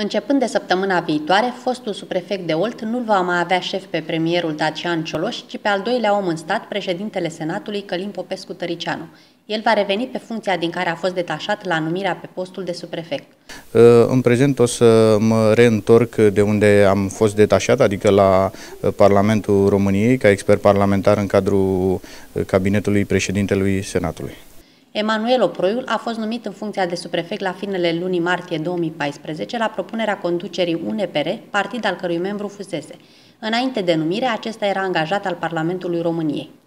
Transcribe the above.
Începând de săptămâna viitoare, fostul suprefect de Olt nu-l va mai avea șef pe premierul Dacian Cioloș, ci pe al doilea om în stat, președintele Senatului Călim Popescu Tăricianu. El va reveni pe funcția din care a fost detașat la numirea pe postul de suprefect. Uh, în prezent o să mă reîntorc de unde am fost detașat, adică la uh, Parlamentul României, ca expert parlamentar în cadrul uh, cabinetului președintelui Senatului. Emanuel Oproiul a fost numit în funcția de suprefect la finele lunii martie 2014 la propunerea conducerii UNEPR, partid al cărui membru fusese. Înainte de numire, acesta era angajat al Parlamentului României.